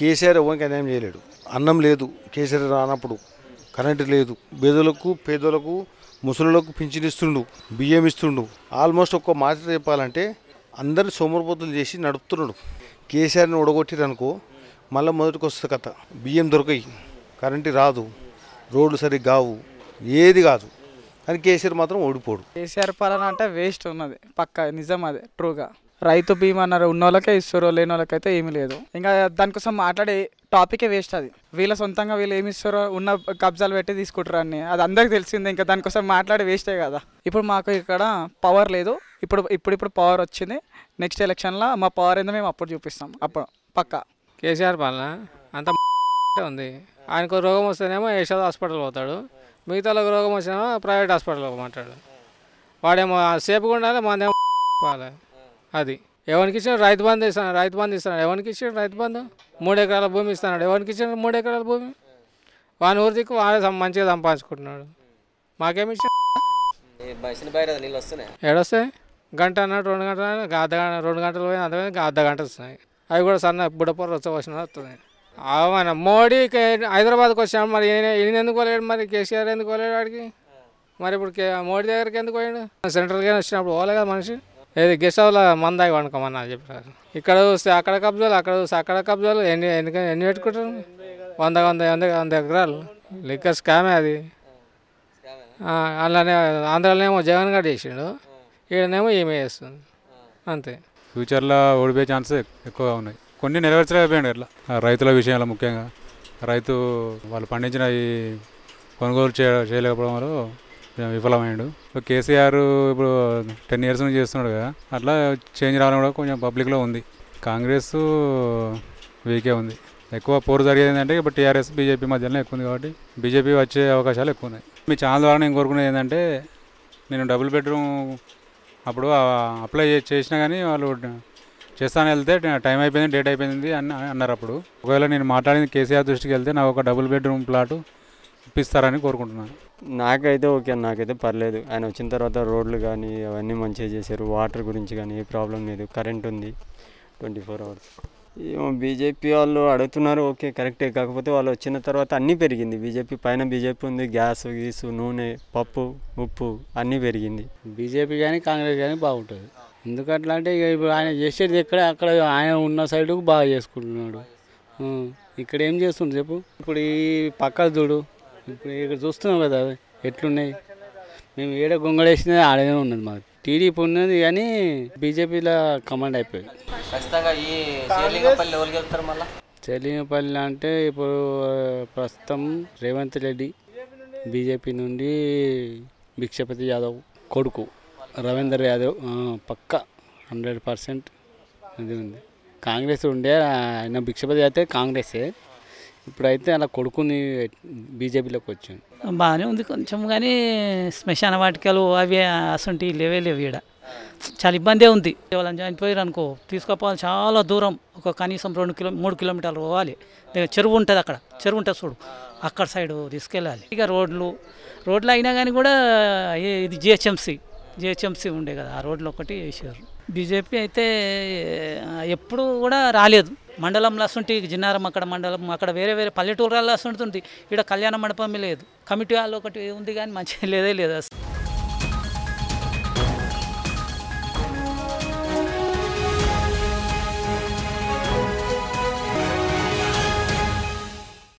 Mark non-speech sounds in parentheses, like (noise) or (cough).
కేసీఆర్ ఎవరికి అన్యాయం చేయలేడు అన్నం లేదు కేసీఆర్ రానప్పుడు కరెంటు లేదు పేదలకు పేదలకు ముసలులకు పింఛన్ ఇస్తుండు బియ్యం ఇస్తుండు ఆల్మోస్ట్ ఒక్క మాట చెప్పాలంటే అందరిని సోమరపోతులు చేసి నడుపుతున్నాడు కేసీఆర్ని ఒడగొట్టిరనుకో మళ్ళీ మొదటికి వస్తుంది కథ బియ్యం దొరకయి కరెంటు రాదు రోడ్లు సరిగ్గా కావు ఏది కాదు కానీ కేసీఆర్ మాత్రం ఓడిపోడు కేసీఆర్ పాలన అంటే వేస్ట్ ఉన్నది పక్క నిజం అదే ట్రూగా రైతు బీమా అన్నారు ఉన్న వాళ్ళకే ఇస్తారు లేని వాళ్ళకైతే ఏమీ లేదు ఇంకా దానికోసం మాట్లాడే టాపికే వేస్ట్ అది వీళ్ళ సొంతంగా వీళ్ళు ఏమి ఇస్తారో ఉన్న కబ్జాలు పెట్టి తీసుకుంటారు అని అది అందరికి తెలిసింది ఇంకా దానికోసం మాట్లాడే వేస్టే కదా ఇప్పుడు మాకు ఇక్కడ పవర్ లేదు ఇప్పుడు ఇప్పుడు ఇప్పుడు పవర్ వచ్చింది నెక్స్ట్ ఎలక్షన్లో మా పవర్ ఏందో మేము అప్పుడు చూపిస్తాం అప్పుడు పక్క కేసీఆర్ పాలన అంత (laughs) ఉంది ఆయనకు రోగం వస్తేనేమో యశోద హాస్పిటల్ పోతాడు మిగతా రోగం వచ్చినా ప్రైవేట్ హాస్పిటల్ మాట్లాడు వాడేమో సేపుగా ఉండాలి మనదేమో (laughs) పోవాలి అది ఎవరికి ఇచ్చిన రైతు బంధు ఇస్తాను రైతు బంధు ఇస్తాను ఎవరికి ఇచ్చిన రైతు బంధు మూడు ఎకరాల భూమి ఇస్తాడు ఎవరికి ఇచ్చిన మూడు ఎకరాల భూమి వాని ఊరి దిక్కు వాడే మంచిగా సంపాదించుకుంటున్నాడు మాకేమి ఇచ్చాడు ఏడొస్తాయి గంట అన్నాడు రెండు గంటల అర్ధ గంట రెండు గంటలు పోయిన అర్ధ అర్ధ గంట వస్తున్నాయి అవి కూడా సన్న బుడపూర వచ్చే వచ్చిన వస్తున్నాయి అవునా మోడీకి హైదరాబాద్కి వచ్చాడు మరి ఈయన ఎందుకు పోలేడు మరి కేసీఆర్ ఎందుకు పోలేడు వాడికి మరి ఇప్పుడు మోడీ దగ్గరికి ఎందుకు పోయాడు సెంట్రల్గా వచ్చినప్పుడు పోలే కదా మనిషి ఏది గెస్ట్ హౌస్లో మందాయి వండుకోమని చెప్పారు ఇక్కడ చూస్తే అక్కడ కబ్జాలు అక్కడ చూస్తే అక్కడ కబ్జాలు ఎన్ని ఎన్ని ఎన్ని పెట్టుకుంటారు వంద వంద వంద వంద ఎకరాలు లిక్కర్ స్కామే అది అలానే ఆంధ్రాలోనేమో జగన్ గారు చేసిండు ఈడనేమో ఈమె చేస్తుంది అంతే ఫ్యూచర్లో ఓడిపోయే ఛాన్సెస్ ఎక్కువగా ఉన్నాయి కొన్ని నెరవేర్చలేకపోయాడు ఇట్లా రైతుల విషయంలో ముఖ్యంగా రైతు వాళ్ళు పండించిన ఈ కొనుగోలు చేయలేకపోవడం వల్ల విఫలమైనాడు సో కేసీఆర్ ఇప్పుడు టెన్ ఇయర్స్ నుంచి చేస్తున్నాడు కదా అట్లా చేంజ్ రావడం కూడా కొంచెం పబ్లిక్లో ఉంది కాంగ్రెస్ వీకే ఉంది ఎక్కువ పోరు జరిగేది ఏంటంటే ఇప్పుడు టీఆర్ఎస్ బీజేపీ మధ్యలో ఎక్కువ ఉంది కాబట్టి బీజేపీ వచ్చే అవకాశాలు ఎక్కువ ఉన్నాయి మీ ఛానల్ ద్వారా నేను కోరుకునేది ఏంటంటే నేను డబుల్ బెడ్రూమ్ అప్పుడు అప్లై చేసినా కానీ వాళ్ళు చేస్తాను వెళ్తే టైం అయిపోయింది డేట్ అయిపోయింది అని అన్నారు అప్పుడు ఒకవేళ నేను మాట్లాడింది కేసీఆర్ దృష్టికి వెళ్తే నాకు ఒక డబుల్ బెడ్రూమ్ ప్లాటు ఇప్పిస్తారని కోరుకుంటున్నాను నాకైతే ఓకే నాకైతే పర్లేదు ఆయన వచ్చిన తర్వాత రోడ్లు కానీ అవన్నీ మంచిగా చేశారు వాటర్ గురించి కానీ ఏ ప్రాబ్లం లేదు కరెంట్ ఉంది ట్వంటీ ఫోర్ అవర్స్ బీజేపీ వాళ్ళు అడుగుతున్నారు ఓకే కరెక్టే కాకపోతే వాళ్ళు వచ్చిన తర్వాత అన్నీ పెరిగింది బీజేపీ పైన బీజేపీ ఉంది గ్యాస్ గీసు నూనె పప్పు ఉప్పు అన్నీ పెరిగింది బీజేపీ కానీ కాంగ్రెస్ కానీ బాగుంటుంది ఎందుకట్లా అంటే ఇక ఇప్పుడు ఆయన చేసేది ఎక్కడ అక్కడ ఆయన ఉన్న సైడ్కు బాగా చేసుకుంటున్నాడు ఇక్కడ ఏం చేస్తుండ్రు చెప్పు ఇప్పుడు ఈ పక్క చూడు ఇప్పుడు ఇక్కడ చూస్తున్నాం కదా ఎట్లున్నాయి మేము ఏడ గొంగళేసినది ఆడనే ఉన్నది మాకు టీడీపీ ఉన్నది కానీ బీజేపీలో కమాండ్ అయిపోయింది ఖచ్చితంగా ఈ మళ్ళీ అంటే ఇప్పుడు ప్రస్తుతం రేవంత్ రెడ్డి బీజేపీ నుండి భిక్షపతి యాదవ్ కొడుకు రవీందర్ యాదవ్ పక్క హండ్రెడ్ పర్సెంట్ అది ఉంది కాంగ్రెస్ ఉండే ఆయన భిక్షపతి అయితే కాంగ్రెసే ఇప్పుడైతే అలా కొడుకుని బీజేపీలోకి వచ్చాను బాగానే ఉంది కొంచెం కానీ శ్మశాన వాటికలు అవి అసంటి లేవే లేవు ఇక్కడ చాలా ఇబ్బందే ఉంది వాళ్ళని చనిపోయారు అనుకో తీసుకుపోవాలి చాలా దూరం ఒక కనీసం రెండు కిలో మూడు కిలోమీటర్లు పోవాలి చెరువు ఉంటుంది అక్కడ చెరువు ఉంటుంది చూడు అక్కడ సైడ్ తీసుకెళ్ళాలి ఇక రోడ్లు రోడ్లు అయినా కానీ కూడా ఇది జిహెచ్ఎంసీ జిహెచ్ఎంసీ ఉండే కదా ఆ రోడ్లు ఒకటి వేసారు బీజేపీ అయితే ఎప్పుడు కూడా రాలేదు మండలంలో అసంటి జిన్నారం అక్కడ మండలం అక్కడ వేరే వేరే పల్లెటూరాల్లో అసంటుంది ఇక్కడ కళ్యాణ మండపం లేదు కమిటీ వాళ్ళు ఒకటి ఉంది కానీ మంచిది లేదే లేదు అసలు